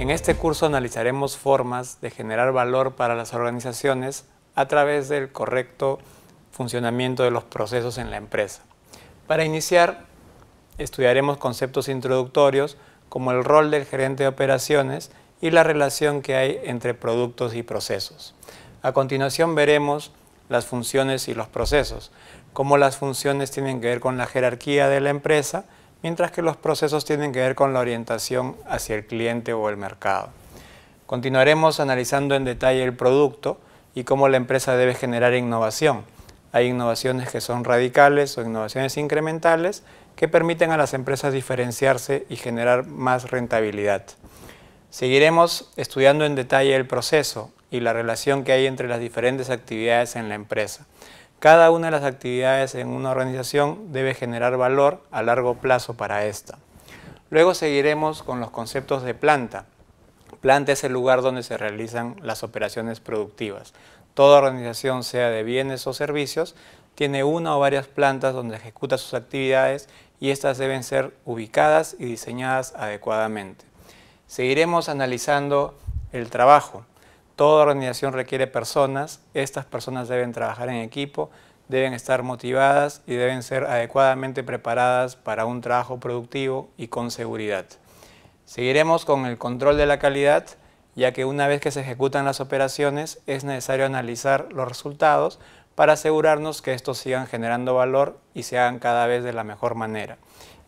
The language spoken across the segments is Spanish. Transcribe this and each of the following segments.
En este curso analizaremos formas de generar valor para las organizaciones a través del correcto funcionamiento de los procesos en la empresa. Para iniciar, estudiaremos conceptos introductorios como el rol del gerente de operaciones y la relación que hay entre productos y procesos. A continuación veremos las funciones y los procesos, cómo las funciones tienen que ver con la jerarquía de la empresa mientras que los procesos tienen que ver con la orientación hacia el cliente o el mercado. Continuaremos analizando en detalle el producto y cómo la empresa debe generar innovación. Hay innovaciones que son radicales o innovaciones incrementales que permiten a las empresas diferenciarse y generar más rentabilidad. Seguiremos estudiando en detalle el proceso y la relación que hay entre las diferentes actividades en la empresa. Cada una de las actividades en una organización debe generar valor a largo plazo para esta. Luego seguiremos con los conceptos de planta. Planta es el lugar donde se realizan las operaciones productivas. Toda organización, sea de bienes o servicios, tiene una o varias plantas donde ejecuta sus actividades y estas deben ser ubicadas y diseñadas adecuadamente. Seguiremos analizando el trabajo. Toda organización requiere personas, estas personas deben trabajar en equipo, deben estar motivadas y deben ser adecuadamente preparadas para un trabajo productivo y con seguridad. Seguiremos con el control de la calidad, ya que una vez que se ejecutan las operaciones es necesario analizar los resultados para asegurarnos que estos sigan generando valor y se hagan cada vez de la mejor manera.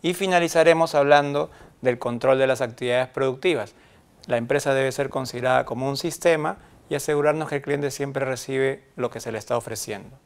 Y finalizaremos hablando del control de las actividades productivas, la empresa debe ser considerada como un sistema y asegurarnos que el cliente siempre recibe lo que se le está ofreciendo.